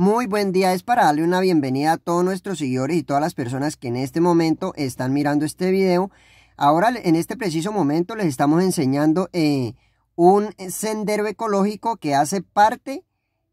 Muy buen día, es para darle una bienvenida a todos nuestros seguidores y todas las personas que en este momento están mirando este video. Ahora, en este preciso momento, les estamos enseñando eh, un sendero ecológico que hace parte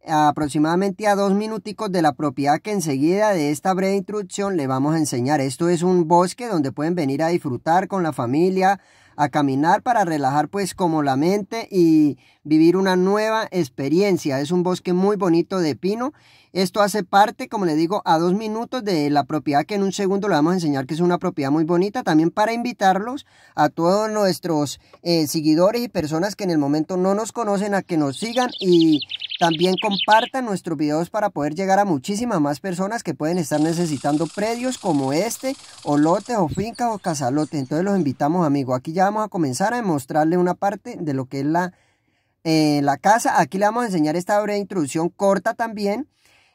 eh, aproximadamente a dos minuticos de la propiedad que enseguida de esta breve introducción le vamos a enseñar. Esto es un bosque donde pueden venir a disfrutar con la familia, a caminar para relajar pues como la mente y vivir una nueva experiencia. Es un bosque muy bonito de pino esto hace parte, como le digo, a dos minutos de la propiedad que en un segundo le vamos a enseñar que es una propiedad muy bonita. También para invitarlos a todos nuestros eh, seguidores y personas que en el momento no nos conocen a que nos sigan y también compartan nuestros videos para poder llegar a muchísimas más personas que pueden estar necesitando predios como este o lotes o fincas o casalotes. Entonces los invitamos amigos. Aquí ya vamos a comenzar a mostrarle una parte de lo que es la... Eh, la casa. Aquí le vamos a enseñar esta de introducción corta también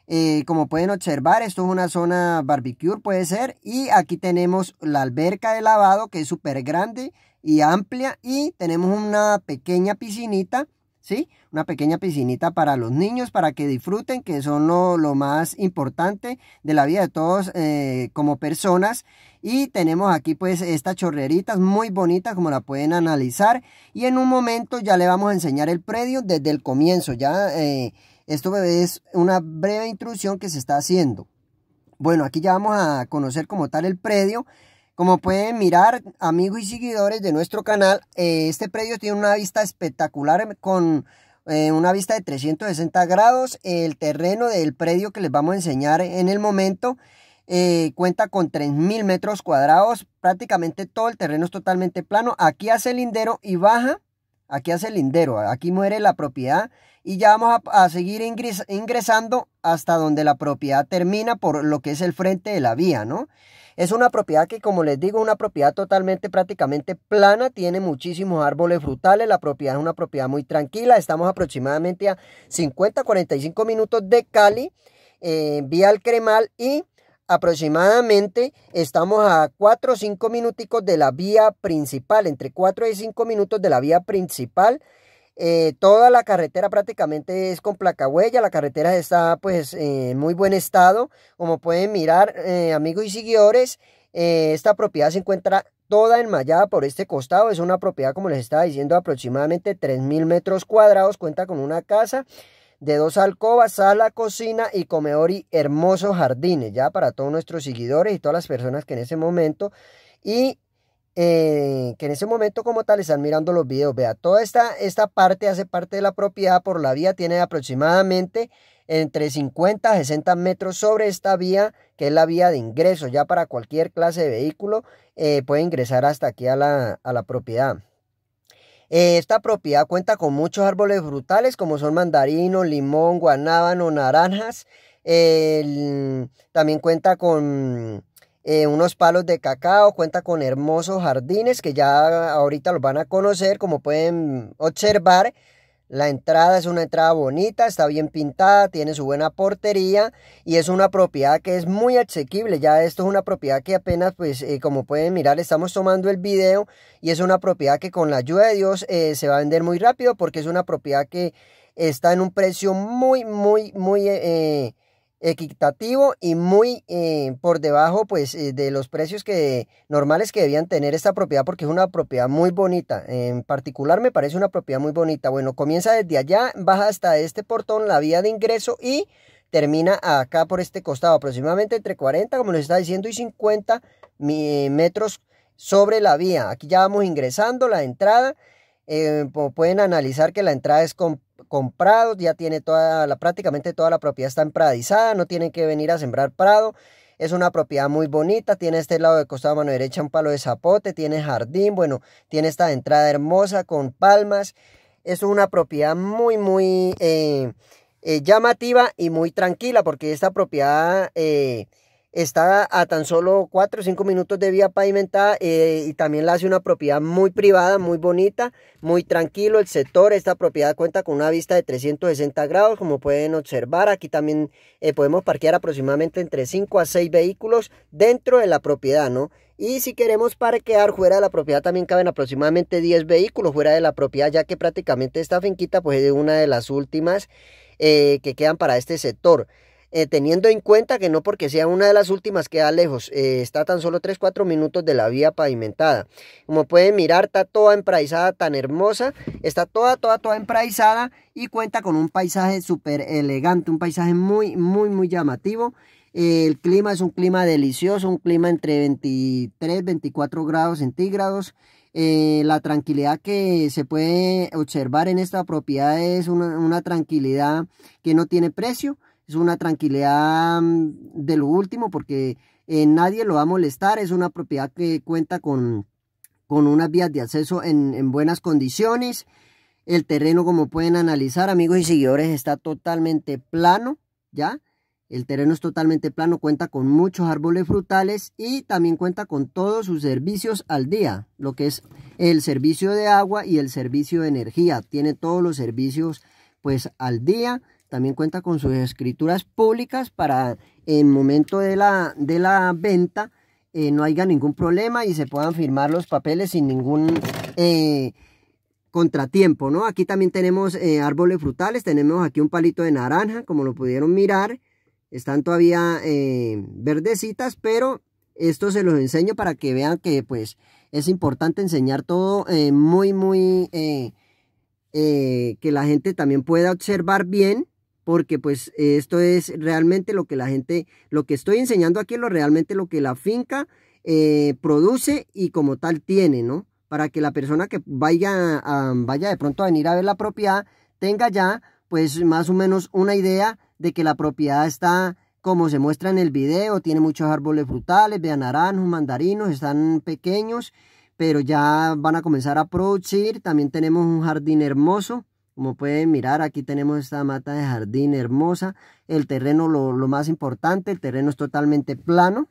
eh, como pueden observar, esto es una zona barbecue, puede ser. Y aquí tenemos la alberca de lavado, que es súper grande y amplia. Y tenemos una pequeña piscinita, ¿sí? Una pequeña piscinita para los niños, para que disfruten, que son lo, lo más importante de la vida de todos eh, como personas. Y tenemos aquí pues estas chorreritas muy bonitas como la pueden analizar. Y en un momento ya le vamos a enseñar el predio desde el comienzo, ya... Eh, esto es una breve intrusión que se está haciendo. Bueno, aquí ya vamos a conocer como tal el predio. Como pueden mirar, amigos y seguidores de nuestro canal, eh, este predio tiene una vista espectacular con eh, una vista de 360 grados. El terreno del predio que les vamos a enseñar en el momento eh, cuenta con 3.000 metros cuadrados. Prácticamente todo el terreno es totalmente plano. Aquí hace el lindero y baja. Aquí hace el lindero. Aquí muere la propiedad y ya vamos a, seguir ingresando hasta donde la propiedad termina por lo que es el frente de la vía, ¿no? Es una propiedad que, como les digo, una propiedad totalmente prácticamente plana, tiene muchísimos árboles frutales, la propiedad es una propiedad muy tranquila, estamos aproximadamente a 50-45 minutos de Cali, eh, vía al Cremal y aproximadamente estamos a 4 o 5 minuticos de la vía principal, entre 4 y 5 minutos de la vía principal eh, toda la carretera prácticamente es con placa la carretera está pues en muy buen estado. Como pueden mirar, eh, amigos y seguidores, eh, esta propiedad se encuentra toda enmayada por este costado. Es una propiedad, como les estaba diciendo, aproximadamente 3.000 metros cuadrados. Cuenta con una casa de dos alcobas, sala, cocina y comedor y hermosos jardines, ya para todos nuestros seguidores y todas las personas que en ese momento y eh, que en ese momento como tal están mirando los videos. Vea, toda esta, esta parte hace parte de la propiedad por la vía, tiene aproximadamente entre 50 a 60 metros sobre esta vía, que es la vía de ingreso, ya para cualquier clase de vehículo eh, puede ingresar hasta aquí a la, propiedad. Eh, esta propiedad cuenta con muchos árboles frutales como son mandarino, limón, guanábano, naranjas. también cuenta con eh, unos palos de cacao, cuenta con hermosos jardines que ya ahorita los van a conocer, como pueden observar. La entrada es una entrada bonita, está bien pintada, tiene su buena portería y es una propiedad que es muy asequible. Ya esto es una propiedad que apenas, pues eh, como pueden mirar, estamos tomando el video y es una propiedad que con la ayuda de Dios eh, se va a vender muy rápido porque es una propiedad que está en un precio muy, muy, muy equitativo y muy eh, por debajo pues eh, de los precios que normales que debían tener esta propiedad porque es una propiedad muy bonita en particular me parece una propiedad muy bonita bueno comienza desde allá baja hasta este portón la vía de ingreso y termina acá por este costado aproximadamente entre 40 como les está diciendo y 50 eh, metros sobre la vía aquí ya vamos ingresando la entrada pueden analizar que la entrada es completa comprado, ya tiene toda la, prácticamente toda la propiedad está pradizada no tienen que venir a sembrar prado. Es una propiedad muy bonita, tiene este lado de costado mano derecha un palo de zapote, tiene jardín, bueno, tiene esta entrada hermosa con palmas. Es una propiedad muy, muy eh, eh, llamativa y muy tranquila porque esta propiedad... Eh, está a tan solo 4 o 5 minutos de vía pavimentada eh, y también la hace una propiedad muy privada, muy bonita, muy tranquilo el sector. Esta propiedad cuenta con una vista de 360 grados, como pueden observar. Aquí también eh, podemos parquear aproximadamente entre 5 a 6 vehículos dentro de la propiedad, ¿no? Y si queremos parquear fuera de la propiedad también caben aproximadamente 10 vehículos fuera de la propiedad, ya que prácticamente esta finquita pues es una de las últimas eh, que quedan para este sector. Eh, teniendo en cuenta que no porque sea una de las últimas queda lejos, eh, está tan solo 3-4 minutos de la vía pavimentada. Como pueden mirar, está toda empraizada, tan hermosa, está toda, toda, toda empraizada y cuenta con un paisaje súper elegante, un paisaje muy, muy, muy llamativo. El clima es un clima delicioso, un clima entre 23, 24 grados centígrados. Eh, la tranquilidad que se puede observar en esta propiedad es una, tranquilidad que no tiene precio es una tranquilidad mm, de lo último porque eh, nadie lo va a molestar, es una propiedad que cuenta con, con unas vías de acceso en, en buenas condiciones. El terreno, como pueden analizar, amigos y seguidores, está totalmente plano, ¿ya? El terreno es totalmente plano, cuenta con muchos árboles frutales y también cuenta con todos sus servicios al día, lo que es el servicio de agua y el servicio de energía. Tiene todos los servicios pues al día también cuenta con sus escrituras públicas para en momento de la, de la venta eh, no haya ningún problema y se puedan firmar los papeles sin ningún eh, contratiempo, ¿no? Aquí también tenemos eh, árboles frutales, tenemos aquí un palito de naranja, como lo pudieron mirar, están todavía verdecitas, pero esto se los enseño para que vean que pues es importante enseñar todo muy, muy... que la gente también pueda observar bien porque pues esto es realmente lo que la gente, lo que estoy enseñando aquí es realmente lo que la finca eh, produce y como tal tiene, ¿no? Para que la persona que vaya, vaya de pronto a venir a ver la propiedad tenga ya pues más o menos una idea de que la propiedad está como se muestra en el video, tiene muchos árboles frutales, vean naranjos, mandarinos, están pequeños, pero ya van a comenzar a producir. También tenemos un jardín hermoso como pueden mirar, aquí tenemos esta mata de jardín hermosa. El terreno, lo, más importante, el terreno es totalmente plano.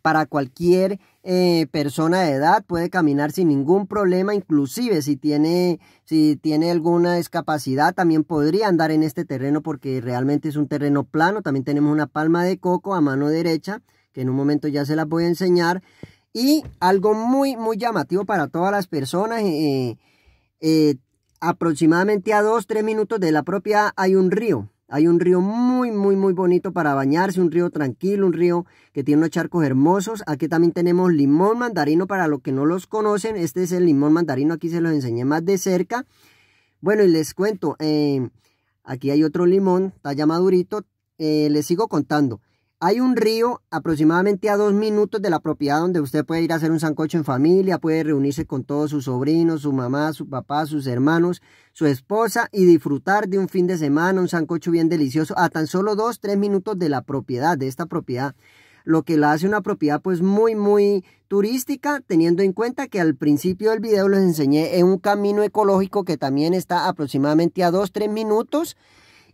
Para cualquier eh, persona de edad puede caminar sin ningún problema, inclusive si tiene, si tiene alguna discapacidad también podría andar en este terreno porque realmente es un terreno plano. También tenemos una palma de coco a mano derecha, que en un momento ya se las voy a enseñar. Y algo muy, muy llamativo para todas las personas. Eh, eh, aproximadamente a 2-3 minutos de la propia hay un río. Hay un río muy, muy, muy bonito para bañarse, un río tranquilo, un río que tiene unos charcos hermosos. Aquí también tenemos limón mandarino para los que no los conocen. Este es el limón mandarino, aquí se los enseñé más de cerca. Bueno, y les cuento, eh, aquí hay otro limón, está ya madurito. Eh, les sigo contando. Hay un río aproximadamente a dos minutos de la propiedad donde usted puede ir a hacer un sancocho en familia, puede reunirse con todos sus sobrinos, su mamá, su papá, sus hermanos, su esposa y disfrutar de un fin de semana, un sancocho bien delicioso, a tan solo dos, tres minutos de la propiedad, de esta propiedad lo que la hace una propiedad pues muy muy turística teniendo en cuenta que al principio del video les enseñé en eh, un camino ecológico que también está aproximadamente a dos, tres minutos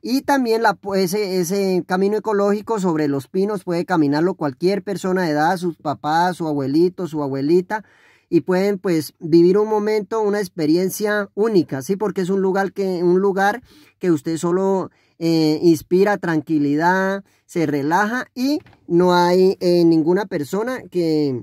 y también la, ese, ese camino ecológico sobre los pinos puede caminarlo cualquier persona de edad, sus papás, su abuelito, su abuelita y pueden pues vivir un momento, una experiencia única, ¿sí? Porque es un lugar que, un lugar que usted solo eh, inspira tranquilidad, se relaja y no hay eh, ninguna persona que,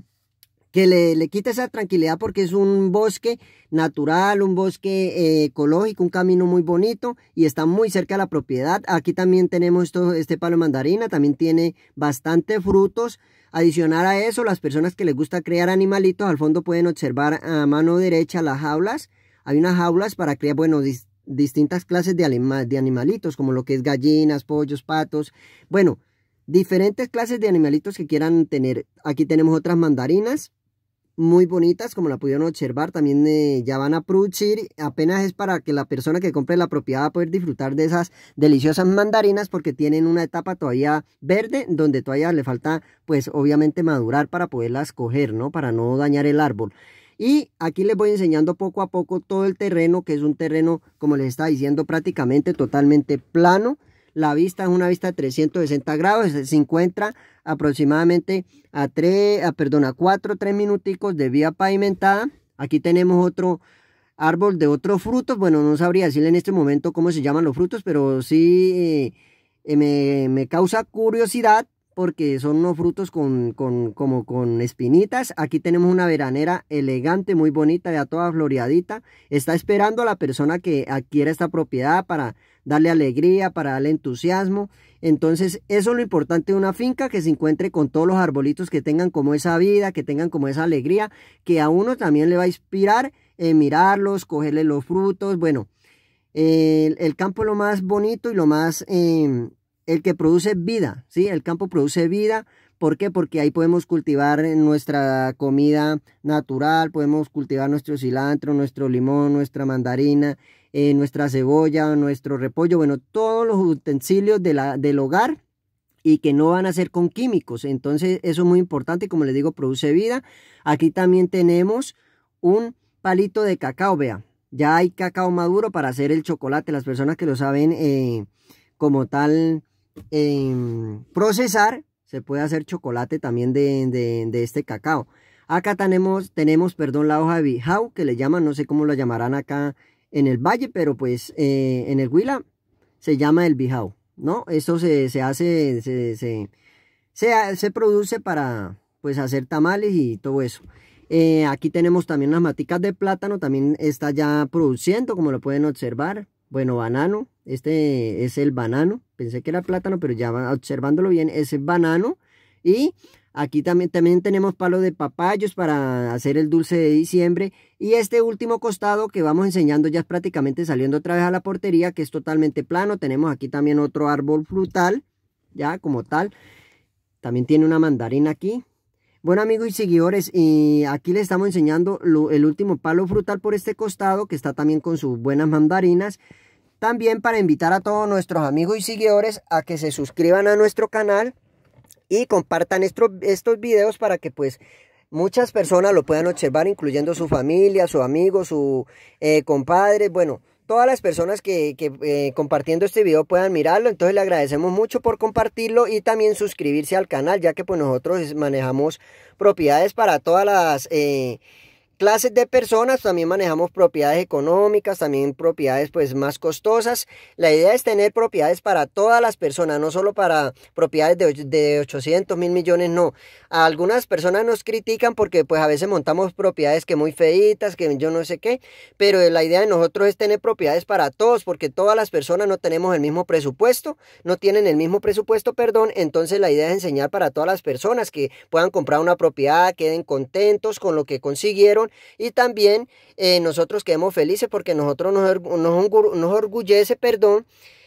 que le, le quita esa tranquilidad porque es un bosque natural, un bosque eh, ecológico, un camino muy bonito y está muy cerca de la propiedad. Aquí también tenemos esto, este palo mandarina, también tiene bastante frutos. Adicional a eso, las personas que les gusta crear animalitos al fondo pueden observar a mano derecha las jaulas. Hay unas jaulas para crear, bueno, distintas clases de, de animalitos, como lo que es gallinas, pollos, patos. Bueno, diferentes clases de animalitos que quieran tener. Aquí tenemos otras mandarinas muy bonitas, como la pudieron observar. También eh, ya van a producir, apenas es para que la persona que compre la propiedad pueda a poder disfrutar de esas deliciosas mandarinas porque tienen una etapa todavía verde donde todavía le falta, pues obviamente madurar para poderlas coger, ¿no? Para no dañar el árbol. Y aquí les voy enseñando poco a poco todo el terreno, que es un terreno, como les estaba diciendo, prácticamente totalmente plano. La vista es una vista de 360 grados, se encuentra aproximadamente a, tres, a, perdón, a 4 3 minuticos de vía pavimentada. Aquí tenemos otro árbol de otros frutos. Bueno, no sabría decirle en este momento cómo se llaman los frutos, pero sí eh, eh, me, me causa curiosidad porque son unos frutos con, como con espinitas. Aquí tenemos una veranera elegante, muy bonita, ya toda floreadita. Está esperando a la persona que adquiera esta propiedad para darle alegría, para darle entusiasmo. Entonces, eso es lo importante de una finca, que se encuentre con todos los arbolitos que tengan como esa vida, que tengan como esa alegría, que a uno también le va a inspirar eh, mirarlos, cogerle los frutos. Bueno, el, campo es lo más bonito y lo más... Em, el que produce vida, ¿sí? El campo produce vida. ¿Por qué? Porque ahí podemos cultivar nuestra comida natural, podemos cultivar nuestro cilantro, nuestro limón, nuestra mandarina, eh, nuestra cebolla, nuestro repollo, bueno, todos los utensilios del hogar y que no van a ser con químicos. Entonces, eso es muy importante, como les digo, produce vida. Aquí también tenemos un palito de cacao, vea. Ya hay cacao maduro para hacer el chocolate. Las personas que lo saben eh, como tal procesar, se puede hacer chocolate también de, este cacao. Acá tenemos, tenemos perdón, la hoja de bijao que le llaman, no sé cómo la llamarán acá en el valle, pero pues eh, en el Huila se llama el bijao, ¿no? Esto se, hace, se, se, se, produce para pues hacer tamales y todo eso. Eh, aquí tenemos también las maticas de plátano, también está ya produciendo, como lo pueden observar. Bueno, banano, este es el banano, pensé que era plátano, pero ya observándolo bien, ese es banano. Y aquí también, también tenemos palo de papayos para hacer el dulce de diciembre. Y este último costado que vamos enseñando ya es prácticamente saliendo otra vez a la portería, que es totalmente plano. Tenemos aquí también otro árbol frutal, ya como tal. También tiene una mandarina aquí, bueno amigos y seguidores, y aquí les estamos enseñando el último palo frutal por este costado que está también con sus buenas mandarinas. También para invitar a todos nuestros amigos y seguidores a que se suscriban a nuestro canal y compartan estos, estos videos para que pues muchas personas lo puedan observar, incluyendo su familia, su amigo, su eh, compadre, bueno, todas las personas que, eh, compartiendo este video puedan mirarlo. Entonces le agradecemos mucho por compartirlo y también suscribirse al canal, ya que pues nosotros manejamos propiedades para todas las... Eh, clases de personas, también manejamos propiedades económicas, también propiedades pues más costosas. La idea es tener propiedades para todas las personas, no solo para propiedades de, 800 mil millones, no. algunas personas nos critican porque pues a veces montamos propiedades que muy feitas, que yo no sé qué, pero la idea de nosotros es tener propiedades para todos, porque todas las personas no tenemos el mismo presupuesto, no tienen el mismo presupuesto, perdón, entonces la idea es enseñar para todas las personas que puedan comprar una propiedad, queden contentos con lo que consiguieron y también eh, nosotros quedemos felices porque nosotros nos, orgullece, perdón,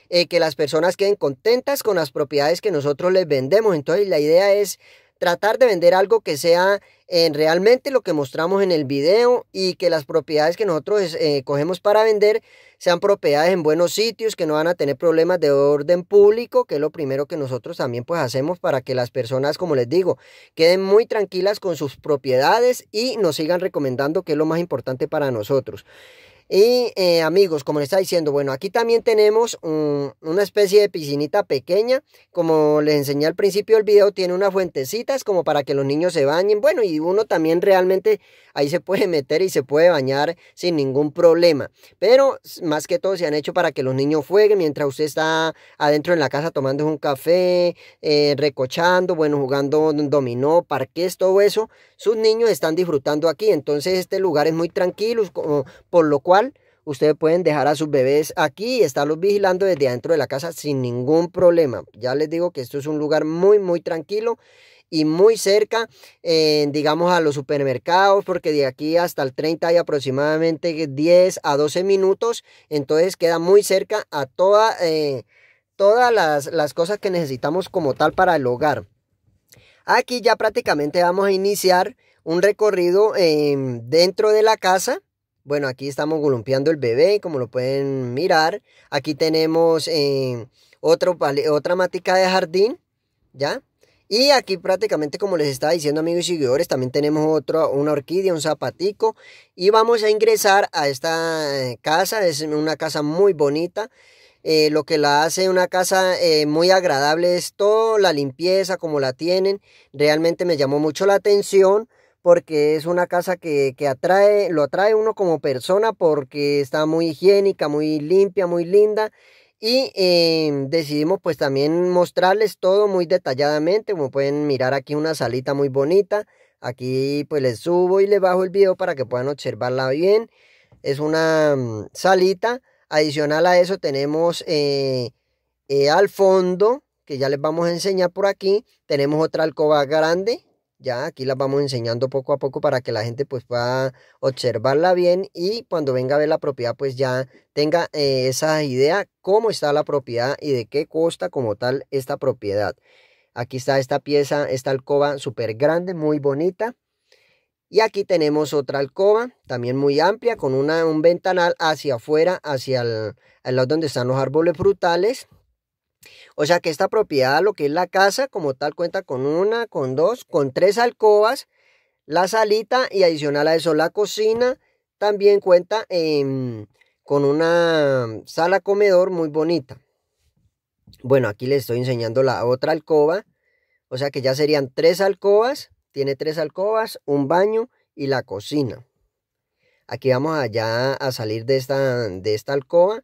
eh, que las personas queden contentas con las propiedades que nosotros les vendemos. Entonces la idea es tratar de vender algo que sea en realmente lo que mostramos en el video y que las propiedades que nosotros eh, cogemos para vender sean propiedades en buenos sitios, que no van a tener problemas de orden público, que es lo primero que nosotros también pues hacemos para que las personas, como les digo, queden muy tranquilas con sus propiedades y nos sigan recomendando que es lo más importante para nosotros. Y eh, amigos, como les está diciendo, bueno, aquí también tenemos una especie de piscinita pequeña. Como les enseñé al principio del video, tiene unas fuentecitas como para que los niños se bañen. Bueno, y uno también realmente ahí se puede meter y se puede bañar sin ningún problema. Pero más que todo se han hecho para que los niños jueguen mientras usted está adentro en la casa tomando un café, eh, recochando, bueno, jugando dominó, parques, todo eso. Sus niños están disfrutando aquí. Entonces este lugar es muy tranquilo, por lo cual Ustedes pueden dejar a sus bebés aquí y estarlos vigilando desde adentro de la casa sin ningún problema. Ya les digo que esto es un lugar muy, muy tranquilo y muy cerca, eh, digamos, a los supermercados, porque de aquí hasta el 30 hay aproximadamente 10 a 12 minutos. Entonces queda muy cerca a toda, eh, todas las, cosas que necesitamos como tal para el hogar. Aquí ya prácticamente vamos a iniciar un recorrido em, dentro de la casa bueno, aquí estamos columpiando el bebé, como lo pueden mirar. Aquí tenemos eh, otro, otra matica de jardín, ¿ya? Y aquí prácticamente, como les estaba diciendo amigos y seguidores, también tenemos otro, una orquídea, un zapatico. Y vamos a ingresar a esta eh, casa, es una casa muy bonita. Eh, lo que la hace una casa muy agradable es toda la limpieza como la tienen. Realmente me llamó mucho la atención porque es una casa que, atrae, lo atrae uno como persona porque está muy higiénica, muy limpia, muy linda. Y em, decidimos pues también mostrarles todo muy detalladamente, como pueden mirar aquí una salita muy bonita. Aquí pues les subo y les bajo el video para que puedan observarla bien. Es una mm, salita. Adicional a eso tenemos eh, eh, al fondo, que ya les vamos a enseñar por aquí, tenemos otra alcoba grande ya aquí las vamos enseñando poco a poco para que la gente pues pueda observarla bien y cuando venga a ver la propiedad pues ya tenga eh, esa idea cómo está la propiedad y de qué costa como tal esta propiedad. Aquí está esta pieza, esta alcoba súper grande, muy bonita. Y aquí tenemos otra alcoba, también muy amplia, con una, un ventanal hacia afuera, hacia el lado donde están los árboles frutales. O sea que esta propiedad, lo que es la casa, como tal, cuenta con una, con dos, con tres alcobas, la salita y adicional a eso la cocina. También cuenta em, con una mm, sala comedor muy bonita. Bueno, aquí les estoy enseñando la otra alcoba. O sea que ya serían tres alcobas. Tiene tres alcobas, un baño y la cocina. Aquí vamos allá a salir de esta, de esta alcoba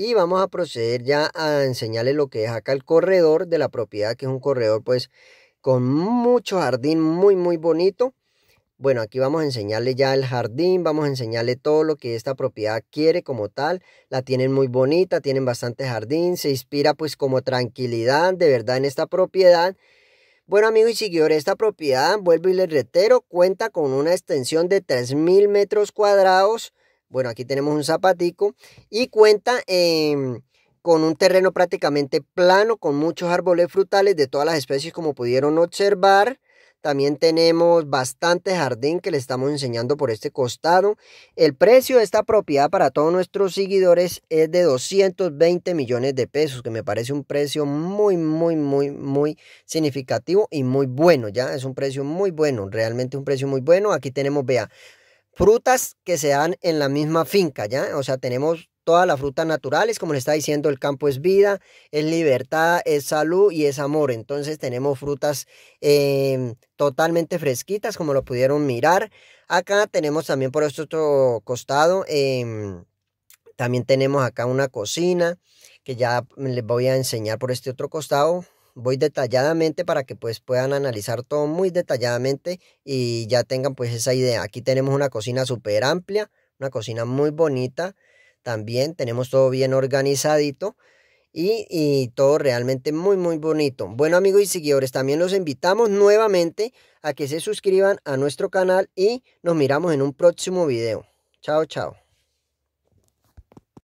y vamos a proceder ya a enseñarle lo que es acá el corredor de la propiedad, que es un corredor pues con mucho jardín muy muy bonito. Bueno, aquí vamos a enseñarle ya el jardín, vamos a enseñarle todo lo que esta propiedad quiere como tal. La tienen muy bonita, tienen bastante jardín, se inspira pues como tranquilidad de verdad en esta propiedad. Bueno amigos y seguidores, esta propiedad, vuelvo y les reitero, cuenta con una extensión de 3.000 metros cuadrados bueno, aquí tenemos un zapatico y cuenta em, con un terreno prácticamente plano, con muchos árboles frutales de todas las especies como pudieron observar. También tenemos bastante jardín que le estamos enseñando por este costado. El precio de esta propiedad para todos nuestros seguidores es de 220 millones de pesos, que me parece un precio muy, muy, muy, muy significativo y muy bueno, ¿ya? Es un precio muy bueno, realmente un precio muy bueno. Aquí tenemos, vea, frutas que se dan en la misma finca, ¿ya? O sea, tenemos todas las frutas naturales, como le está diciendo, el campo es vida, es libertad, es salud y es amor. Entonces tenemos frutas em, totalmente fresquitas, como lo pudieron mirar. Acá tenemos también por este otro costado, em, también tenemos acá una cocina que ya les voy a enseñar por este otro costado voy detalladamente para que pues puedan analizar todo muy detalladamente y ya tengan pues esa idea. Aquí tenemos una cocina súper amplia, una cocina muy bonita, también tenemos todo bien organizadito. Y, y, todo realmente muy muy bonito. Bueno amigos y seguidores, también los invitamos nuevamente a que se suscriban a nuestro canal y nos miramos en un próximo video. Chao, chao.